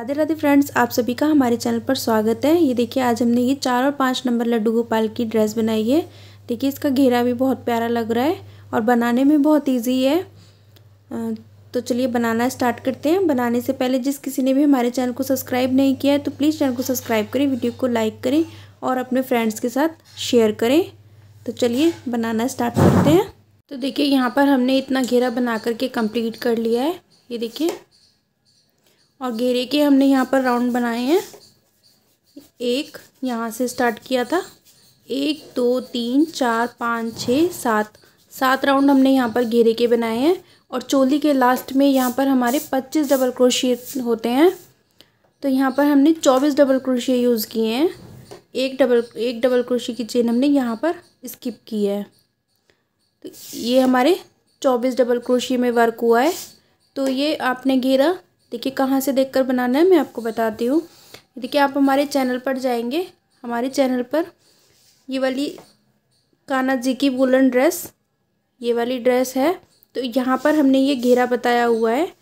Radhe Radhe friends आप सभी का हमारे चैनल पर स्वागत है ये देखिए आज हमने ये चार और पाँच नंबर लड्डू गोपाल की ड्रेस बनाई है देखिए इसका घेरा भी बहुत प्यारा लग रहा है और बनाने में बहुत इजी है तो चलिए बनाना स्टार्ट करते हैं बनाने से पहले जिस किसी ने भी हमारे चैनल को सब्सक्राइब नहीं किया है तो प्लीज़ चैनल को सब्सक्राइब करें वीडियो को लाइक करें और अपने फ्रेंड्स के साथ शेयर करें तो चलिए बनाना स्टार्ट करते हैं तो देखिए यहाँ पर हमने इतना घेरा बना करके कंप्लीट कर लिया है ये देखिए और घेरे के हमने यहाँ पर राउंड बनाए हैं एक यहाँ से स्टार्ट किया था एक दो तीन चार पाँच छः सात सात राउंड हमने यहाँ पर घेरे के बनाए हैं और चोली के लास्ट में यहाँ पर हमारे पच्चीस डबल क्रोशिए होते हैं तो यहाँ पर हमने चौबीस डबल क्रोशिए यूज़ किए हैं एक डबल एक डबल क्रोशिए की चेन हमने यहाँ पर स्किप की है तो ये हमारे चौबीस डबल क्रोशिए में वर्क हुआ है तो ये आपने घेरा देखिए कहाँ से देखकर बनाना है मैं आपको बताती हूँ देखिए आप हमारे चैनल पर जाएंगे हमारे चैनल पर ये वाली काना जी की वुलन ड्रेस ये वाली ड्रेस है तो यहाँ पर हमने ये घेरा बताया हुआ है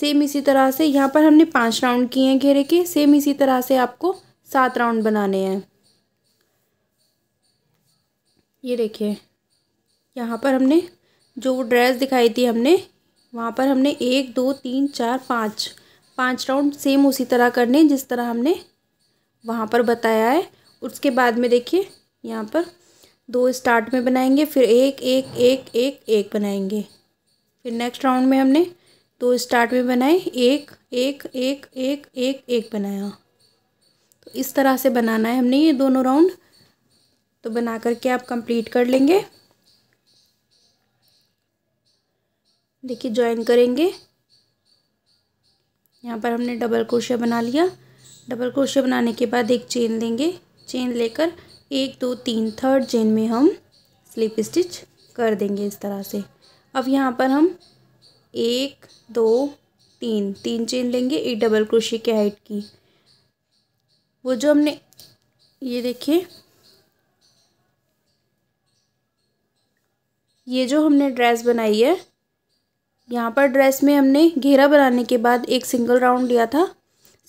सेम इसी तरह से यहाँ पर हमने पांच राउंड किए हैं घेरे के सेम इसी तरह से आपको सात राउंड बनाने हैं ये देखिए यहाँ पर हमने जो ड्रेस दिखाई थी हमने वहाँ पर हमने एक दो तीन चार पाँच पांच राउंड सेम उसी तरह करने जिस तरह हमने वहाँ पर बताया है उसके बाद में देखिए यहाँ पर दो स्टार्ट में बनाएंगे फिर एक एक एक एक एक बनाएंगे फिर नेक्स्ट राउंड में हमने दो स्टार्ट में बनाए एक एक एक एक एक एक बनाया तो इस तरह से बनाना है हमने ये दोनों राउंड तो बना करके आप कंप्लीट कर लेंगे देखिए ज्वाइन करेंगे यहाँ पर हमने डबल क्रोशिया बना लिया डबल क्रोशिया बनाने के बाद एक चेन लेंगे चेन लेकर एक दो तीन थर्ड चेन में हम स्लिप स्टिच कर देंगे इस तरह से अब यहाँ पर हम एक दो तीन तीन चेन लेंगे एक डबल क्रोशिया के हाइट की वो जो हमने ये देखिए ये जो हमने ड्रेस बनाई है यहाँ पर ड्रेस में हमने घेरा बनाने के बाद एक सिंगल राउंड लिया था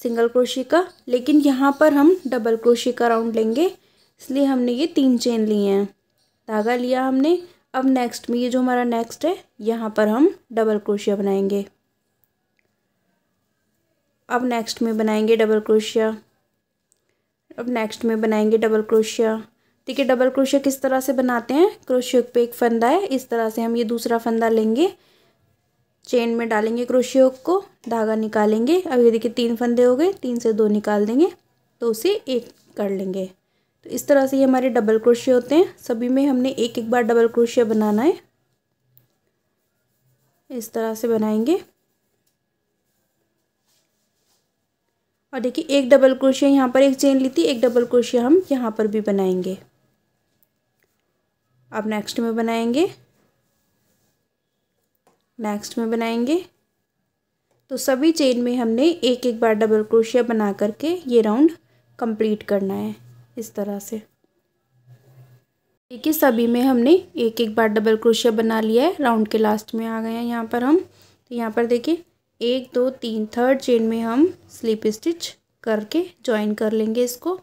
सिंगल क्रोशी का लेकिन यहाँ पर हम डबल क्रोशी का राउंड लेंगे इसलिए हमने ये तीन चेन लिए हैं धागा लिया हमने अब नेक्स्ट में ये जो हमारा नेक्स्ट है यहाँ पर हम डबल क्रोशिया बनाएंगे अब नेक्स्ट में बनाएंगे डबल क्रोशिया अब नेक्स्ट में बनाएंगे डबल क्रोशिया ठीक है डबल क्रोशिया किस तरह से बनाते हैं क्रोशिया पे एक फंदा है इस तरह से हम ये दूसरा फंदा लेंगे चेन में डालेंगे क्रोशियो हुक को धागा निकालेंगे अब ये देखिए तीन फंदे हो गए तीन से दो निकाल देंगे तो उसे एक कर लेंगे तो इस तरह से ये हमारे डबल क्रोशिया होते हैं सभी में हमने एक एक बार डबल क्रोशिया बनाना है इस तरह से बनाएंगे और देखिए एक डबल क्रोशिया यहाँ पर एक चेन ली थी एक डबल क्रोशिया हम यहाँ पर भी बनाएंगे अब नेक्स्ट में बनाएंगे नेक्स्ट में बनाएंगे तो सभी चेन में हमने एक एक बार डबल क्रोशिया बना करके ये राउंड कंप्लीट करना है इस तरह से देखिए सभी में हमने एक एक बार डबल क्रोशिया बना लिया है राउंड के लास्ट में आ गए हैं यहाँ पर हम तो यहाँ पर देखिए एक दो तीन थर्ड चेन में हम स्लीप स्टिच करके ज्वाइन कर लेंगे इसको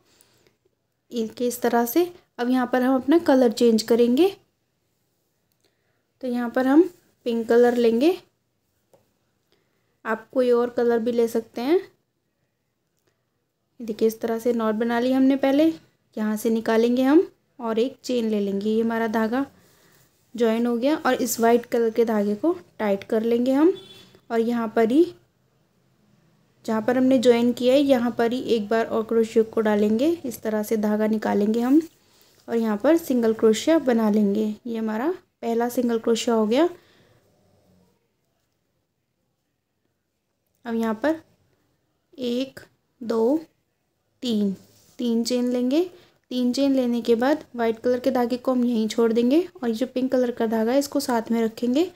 इनके इस तरह से अब यहाँ पर हम अपना कलर चेंज करेंगे तो यहाँ पर हम पिंक कलर लेंगे आप कोई और कलर भी ले सकते हैं देखिए इस तरह से नॉट बना ली हमने पहले यहाँ से निकालेंगे हम और एक चेन ले लेंगे ये हमारा धागा ज्वाइन हो गया और इस वाइट कलर के धागे को टाइट कर लेंगे हम और यहाँ पर ही जहाँ पर हमने ज्वाइन किया है यहाँ पर ही एक बार और क्रोशिया को डालेंगे इस तरह से धागा निकालेंगे हम और यहाँ पर सिंगल क्रोशिया बना लेंगे ये हमारा पहला सिंगल क्रोशिया हो गया अब यहाँ पर एक दो तीन तीन चेन लेंगे तीन चेन लेने के बाद वाइट कलर के धागे को हम यहीं छोड़ देंगे और ये जो पिंक कलर का धागा है इसको साथ में रखेंगे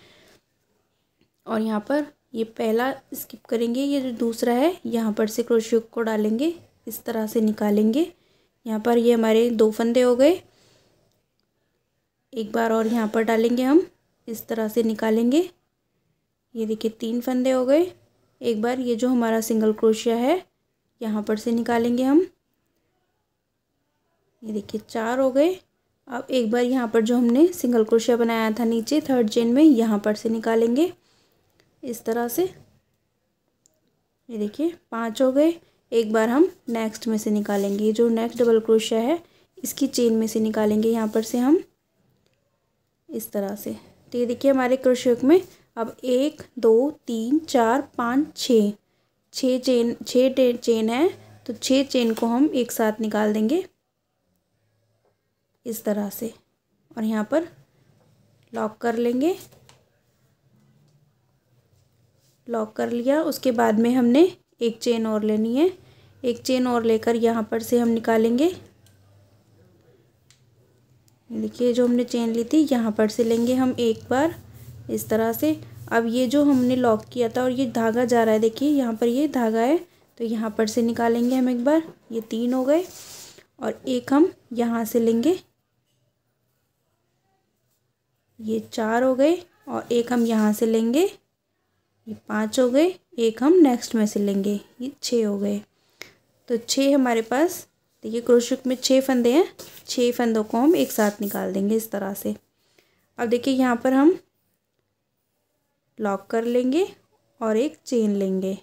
और यहाँ पर ये पहला स्किप करेंगे ये जो दूसरा है यहाँ पर से क्रोशियो को डालेंगे इस तरह से निकालेंगे यहाँ पर ये हमारे दो फंदे हो गए एक बार और यहाँ पर डालेंगे हम इस तरह से निकालेंगे ये देखिए तीन फंदे हो गए एक बार ये जो हमारा सिंगल क्रोशिया है यहाँ पर से निकालेंगे हम ये देखिए चार हो गए अब एक बार यहाँ पर जो हमने सिंगल क्रोशिया बनाया था नीचे थर्ड चेन में यहाँ पर से निकालेंगे इस तरह से ये देखिए पाँच हो गए एक बार हम नेक्स्ट में से निकालेंगे ये जो नेक्स्ट डबल क्रोशिया है इसकी चेन में से निकालेंगे यहाँ पर से हम इस तरह से तो ये देखिए हमारे क्रोशिया में अब एक दो तीन चार पाँच छः छः चेन छः चेन है तो छः चेन को हम एक साथ निकाल देंगे इस तरह से और यहाँ पर लॉक कर लेंगे लॉक कर लिया उसके बाद में हमने एक चेन और लेनी है एक चेन और लेकर यहाँ पर से हम निकालेंगे देखिए जो हमने चेन ली थी यहाँ पर से लेंगे हम एक बार इस तरह से अब ये जो हमने लॉक किया था और ये धागा जा रहा है देखिए यहाँ पर ये धागा है तो यहाँ पर से निकालेंगे हम एक बार ये तीन हो गए और एक हम यहाँ से लेंगे ये चार हो गए और एक हम यहाँ से लेंगे ये पाँच हो गए एक हम नेक्स्ट में से लेंगे ये छः हो गए तो छः हमारे पास देखिए क्रोशुक में छः फंदे हैं छः फंदों को हम एक साथ निकाल देंगे इस तरह से अब देखिए यहाँ पर हम लॉक कर लेंगे और एक चेन लेंगे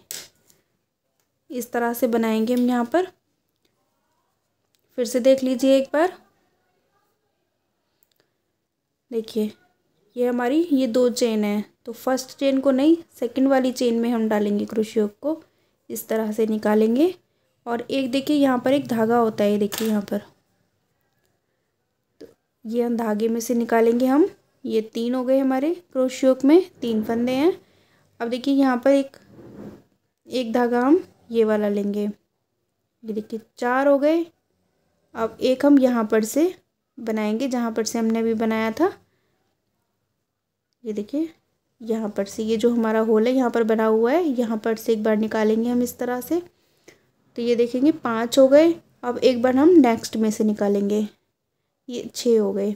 इस तरह से बनाएंगे हम यहाँ पर फिर से देख लीजिए एक बार देखिए ये हमारी ये दो चेन है तो फर्स्ट चेन को नहीं सेकंड वाली चेन में हम डालेंगे क्रोशियो को इस तरह से निकालेंगे और एक देखिए यहाँ पर एक धागा होता है देखिए यहाँ पर तो ये हम धागे में से निकालेंगे हम ये तीन हो गए हमारे क्रोशियोक में तीन फंदे हैं अब देखिए यहाँ पर एक एक धागा हम ये वाला लेंगे ये देखिए चार हो गए अब एक हम यहाँ पर से बनाएंगे जहाँ पर से हमने अभी बनाया था ये देखिए यहाँ पर से ये जो हमारा होल है यहाँ पर बना हुआ है यहाँ पर से एक बार निकालेंगे हम इस तरह से तो ये देखेंगे पाँच हो गए अब एक बार हम नेक्स्ट में से निकालेंगे ये छः हो गए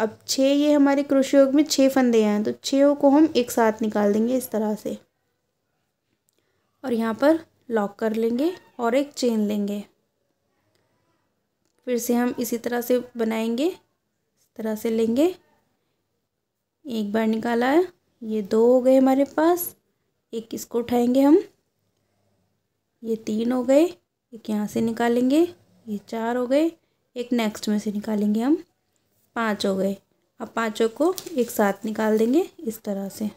अब छः ये हमारे कृषि योग में छः फंदे हैं तो छो को हम एक साथ निकाल देंगे इस तरह से और यहाँ पर लॉक कर लेंगे और एक चेन लेंगे फिर से हम इसी तरह से बनाएंगे इस तरह से लेंगे एक बार निकाला है ये दो हो गए हमारे पास एक इसको उठाएंगे हम ये तीन हो गए एक यहाँ से निकालेंगे ये चार हो गए एक नेक्स्ट में से निकालेंगे हम पाँच हो गए अब पाँचों को एक साथ निकाल देंगे इस तरह से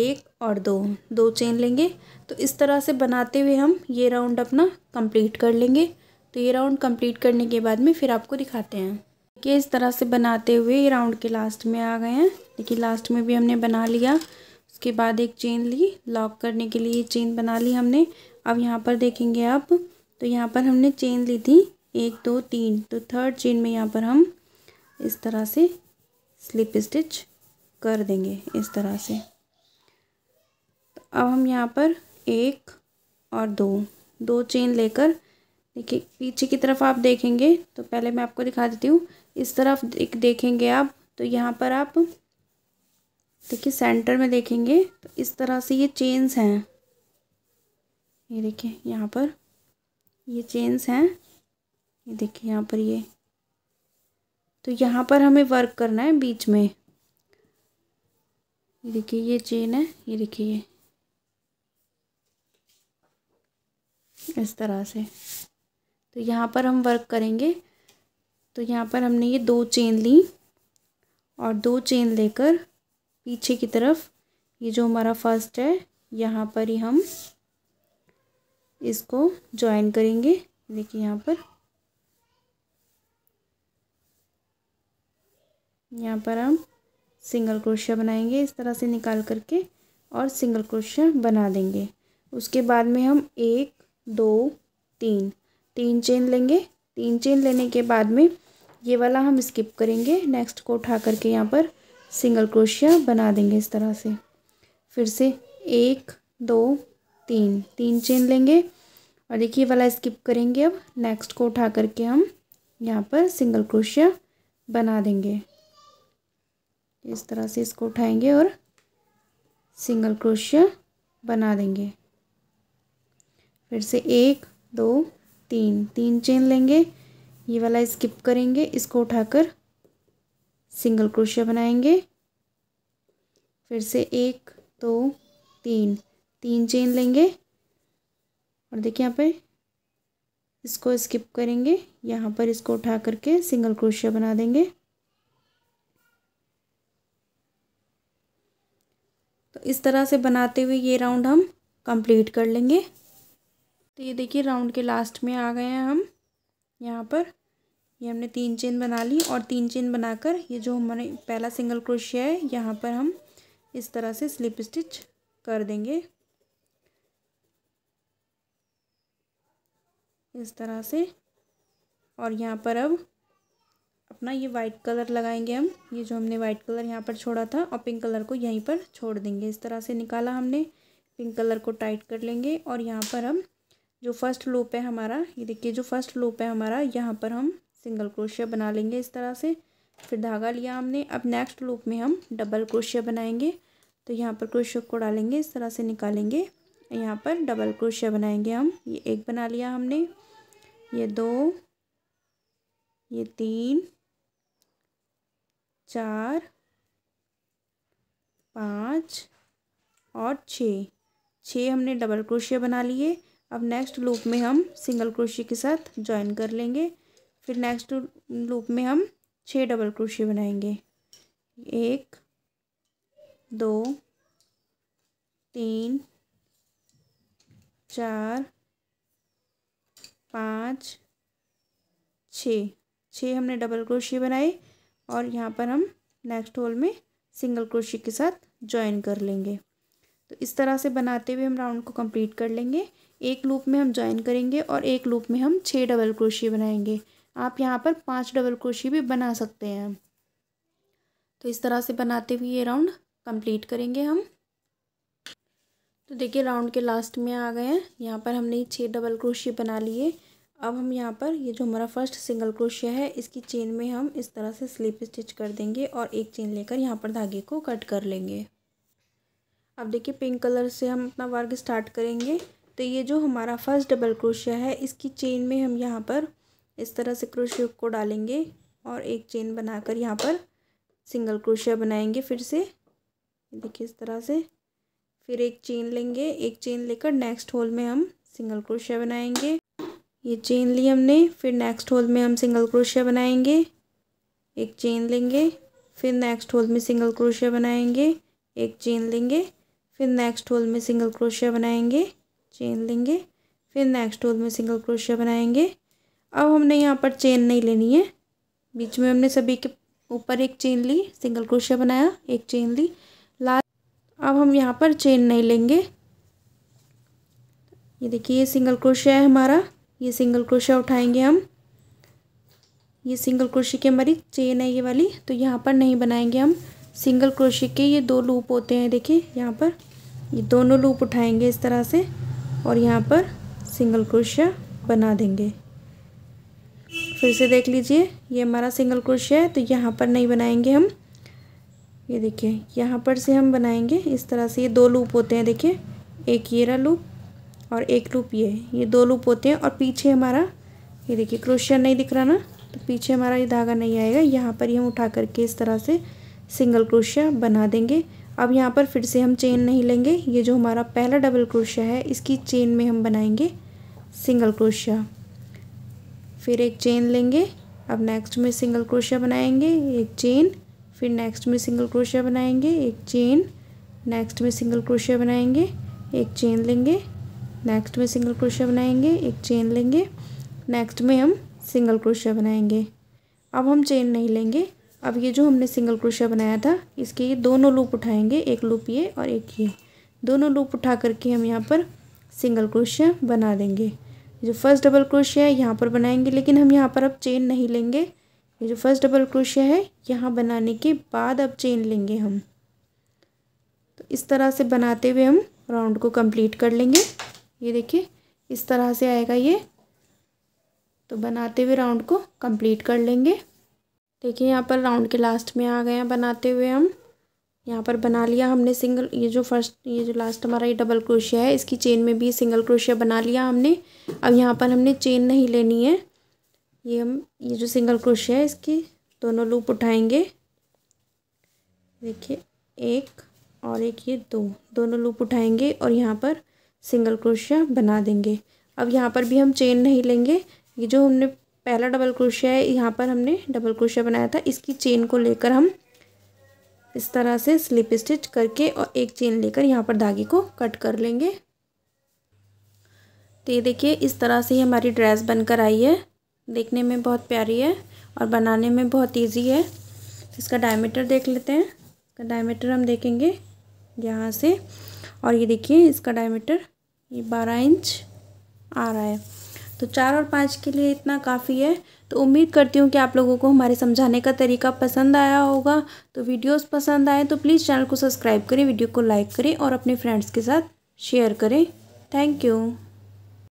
एक और दो दो चेन लेंगे तो इस तरह से बनाते हुए हम ये राउंड अपना कंप्लीट कर लेंगे तो ये राउंड कंप्लीट करने के बाद में फिर आपको दिखाते हैं देखिए इस तरह से बनाते हुए ये राउंड के लास्ट में आ गए हैं देखिए लास्ट में भी हमने बना लिया उसके बाद एक चेन ली लॉक करने के लिए चेन बना ली हमने अब यहाँ पर देखेंगे आप तो यहाँ पर हमने चेन ली थी एक दो तीन तो थर्ड चेन में यहाँ पर हम इस तरह से स्लिप स्टिच कर देंगे इस तरह से तो अब हम यहाँ पर एक और दो दो चेन लेकर देखिए पीछे की तरफ आप देखेंगे तो पहले मैं आपको दिखा देती हूँ इस तरफ एक देखेंगे आप तो यहाँ पर आप देखिए सेंटर में देखेंगे तो इस तरह से ये चेन्स हैं ये देखिए यहाँ पर ये चेन्स हैं ये देखिए यहाँ पर ये तो यहाँ पर हमें वर्क करना है बीच में ये देखिए ये चेन है ये देखिए ये इस तरह से तो यहाँ पर हम वर्क करेंगे तो यहाँ पर हमने ये दो चेन ली और दो चेन लेकर पीछे की तरफ ये जो हमारा फर्स्ट है यहाँ पर ही हम इसको ज्वाइन करेंगे देखिए यहाँ पर यहाँ पर हम सिंगल क्रोशिया बनाएंगे इस तरह से निकाल करके और सिंगल क्रोशिया बना देंगे उसके बाद में हम एक दो तीन तीन चेन लेंगे तीन चेन लेने के बाद में ये वाला हम स्किप करेंगे नेक्स्ट को उठा करके यहाँ पर सिंगल क्रोशिया बना देंगे इस तरह से फिर से एक दो तीन तीन चेन लेंगे और देखिए वाला स्किप करेंगे अब नेक्स्ट को उठा करके हम यहाँ पर सिंगल क्रोशिया बना देंगे इस तरह से इसको उठाएंगे और सिंगल क्रोशिया बना देंगे फिर से एक दो तीन तीन चेन लेंगे ये वाला स्किप करेंगे इसको उठाकर सिंगल क्रोशिया बनाएंगे फिर से एक दो तीन तीन चेन लेंगे और देखिए यहाँ पर इसको स्किप करेंगे यहाँ पर इसको उठा करके सिंगल क्रोशिया बना देंगे तो इस तरह से बनाते हुए ये राउंड हम कंप्लीट कर लेंगे तो ये देखिए राउंड के लास्ट में आ गए हैं हम यहाँ पर ये हमने तीन चेन बना ली और तीन चेन बनाकर ये जो हमारे पहला सिंगल क्रोशिया है यहाँ पर हम इस तरह से स्लिप स्टिच कर देंगे इस तरह से और यहाँ पर अब अपना ये वाइट कलर लगाएंगे हम ये जो हमने वाइट कलर यहाँ पर छोड़ा था और पिंक कलर को यहीं पर छोड़ देंगे इस तरह से निकाला हमने पिंक कलर को टाइट कर लेंगे और यहाँ पर हम जो फर्स्ट लूप है हमारा ये देखिए जो फर्स्ट लूप है हमारा यहाँ पर हम सिंगल क्रोशिया बना लेंगे इस तरह से फिर धागा लिया हमने अब नेक्स्ट लूप में हम डबल क्रोशिया बनाएंगे तो यहाँ पर क्रोशिया को डालेंगे इस तरह से निकालेंगे यहाँ पर डबल क्रोशिया बनाएंगे हम ये एक बना लिया हमने ये दो ये तीन चार पाँच और छः छः हमने डबल क्रोशिया बना लिए अब नेक्स्ट लूप में हम सिंगल क्रोशिया के साथ ज्वाइन कर लेंगे फिर नेक्स्ट लूप में हम छः डबल क्रोशिया बनाएंगे एक दो तीन चार पाँच छः छः हमने डबल क्रोशिया बनाए और यहाँ पर हम नेक्स्ट होल में सिंगल क्रोशिया के साथ ज्वाइन कर लेंगे तो इस तरह से बनाते हुए हम राउंड को कंप्लीट कर लेंगे एक लूप में हम ज्वाइन करेंगे और एक लूप में हम छः डबल क्रोशिया बनाएंगे आप यहाँ पर पांच डबल क्रोशिया भी बना सकते हैं तो इस तरह से बनाते हुए ये राउंड कंप्लीट करेंगे हम तो देखिए राउंड के लास्ट में आ गए हैं यहाँ पर हमने छः डबल क्रोशिया बना लिए अब हम यहाँ पर ये जो हमारा फर्स्ट सिंगल क्रोशिया है इसकी चेन में हम इस तरह से स्लिप स्टिच कर देंगे और एक चेन लेकर यहाँ पर धागे को कट कर लेंगे अब देखिए पिंक कलर से हम अपना वर्क स्टार्ट करेंगे तो ये जो हमारा फर्स्ट डबल क्रोशिया है इसकी चेन में हम यहाँ पर इस तरह से क्रोशिया को डालेंगे और एक चेन बनाकर यहाँ पर सिंगल क्रोशिया बनाएंगे फिर से देखिए इस तरह से फिर एक चेन लेंगे एक चेन लेकर नेक्स्ट होल में हम सिंगल क्रोशिया बनाएंगे ये चेन ली हमने फिर नेक्स्ट होल में हम सिंगल क्रोशिया बनाएंगे एक चेन लेंगे फिर नेक्स्ट होल में सिंगल क्रोशिया बनाएंगे एक चेन लेंगे फिर नेक्स्ट होल में सिंगल क्रोशिया बनाएंगे चेन लेंगे फिर नेक्स्ट होल में सिंगल क्रोशिया बनाएंगे अब हमने यहाँ पर चेन नहीं लेनी है बीच में हमने सभी के ऊपर एक चेन ली सिंगल क्रोशिया बनाया एक चेन ली लास्ट अब हम यहाँ पर चेन नहीं लेंगे ये देखिए ये सिंगल क्रोशिया है हमारा ये सिंगल क्रोशिया उठाएंगे हम ये सिंगल क्रोशिया की हमारी चेन है ये वाली तो यहाँ पर नहीं बनाएंगे हम सिंगल क्रोशिया के ये दो लूप होते हैं देखिए यहाँ पर ये दोनों लूप उठाएंगे इस तरह से और यहाँ पर सिंगल क्रोशिया बना देंगे फिर से देख लीजिए ये हमारा सिंगल क्रोशिया है तो यहाँ पर नहीं बनाएंगे हम ये देखिए यहाँ पर से हम बनाएंगे इस तरह से ये दो लूप होते हैं देखिए एक ये रहा लूप और एक लूप ये ये दो लूप होते हैं और पीछे हमारा ये देखिए क्रोशिया नहीं दिख रहा ना तो पीछे हमारा ये धागा नहीं आएगा यहाँ पर ही हम उठा करके इस तरह से सिंगल क्रोशिया बना देंगे अब यहाँ पर फिर से हम चेन नहीं लेंगे ये जो हमारा पहला डबल क्रोशिया है इसकी चेन में हम बनाएंगे सिंगल क्रोशिया फिर एक चेन लेंगे अब नेक्स्ट में सिंगल क्रोशिया बनाएंगे एक चेन फिर नेक्स्ट में सिंगल क्रोशिया बनाएंगे एक चेन नेक्स्ट में सिंगल क्रोशिया बनाएंगे एक चेन लेंगे नेक्स्ट में सिंगल क्रोशिया बनाएंगे एक चेन लेंगे नेक्स्ट में हम सिंगल क्रोशिया बनाएंगे अब हम चेन नहीं लेंगे अब ये जो हमने सिंगल क्रोशिया बनाया था इसके ये दोनों लूप उठाएंगे एक लूप ये और एक ये दोनों लूप उठा करके हम यहाँ पर सिंगल क्रोशिया बना देंगे जो फर्स्ट डबल क्रोशिया है यहाँ पर बनाएंगे लेकिन हम यहाँ पर अब चेन नहीं लेंगे ये जो फर्स्ट डबल क्रोशिया है यहाँ बनाने के बाद अब चेन लेंगे हम तो इस तरह से बनाते हुए हम राउंड को कंप्लीट कर लेंगे ये देखिए इस तरह से आएगा ये तो बनाते हुए राउंड को कंप्लीट कर लेंगे देखिए यहाँ पर राउंड के लास्ट में आ गए हैं बनाते हुए हम यहाँ पर बना लिया हमने सिंगल ये जो फर्स्ट ये जो लास्ट हमारा ये डबल क्रोशिया है इसकी चेन में भी सिंगल क्रोशिया बना लिया हमने अब यहाँ पर हमने चेन नहीं लेनी है ये हम ये जो सिंगल क्रोशिया है इसकी दोनों लूप उठाएंगे देखिए एक और एक ये दो दोनों लूप उठाएंगे और यहाँ पर सिंगल क्रोशिया बना देंगे अब यहाँ पर भी हम चेन नहीं लेंगे ये जो हमने पहला डबल क्रोशिया है यहाँ पर हमने डबल क्रोशिया बनाया था इसकी चेन को लेकर हम इस तरह से स्लिप स्टिच करके और एक चेन लेकर यहाँ पर धागे को कट कर लेंगे तो ये देखिए इस तरह से ही हमारी ड्रेस बनकर आई है देखने में बहुत प्यारी है और बनाने में बहुत ईजी है इसका डायमीटर देख लेते हैं इसका डायमीटर हम देखेंगे यहाँ से और ये देखिए इसका डायमीटर ये बारह इंच आ रहा है तो चार और पाँच के लिए इतना काफ़ी है तो उम्मीद करती हूँ कि आप लोगों को हमारे समझाने का तरीका पसंद आया होगा तो वीडियोस पसंद आए तो प्लीज़ चैनल को सब्सक्राइब करें वीडियो को लाइक करें और अपने फ्रेंड्स के साथ शेयर करें थैंक यू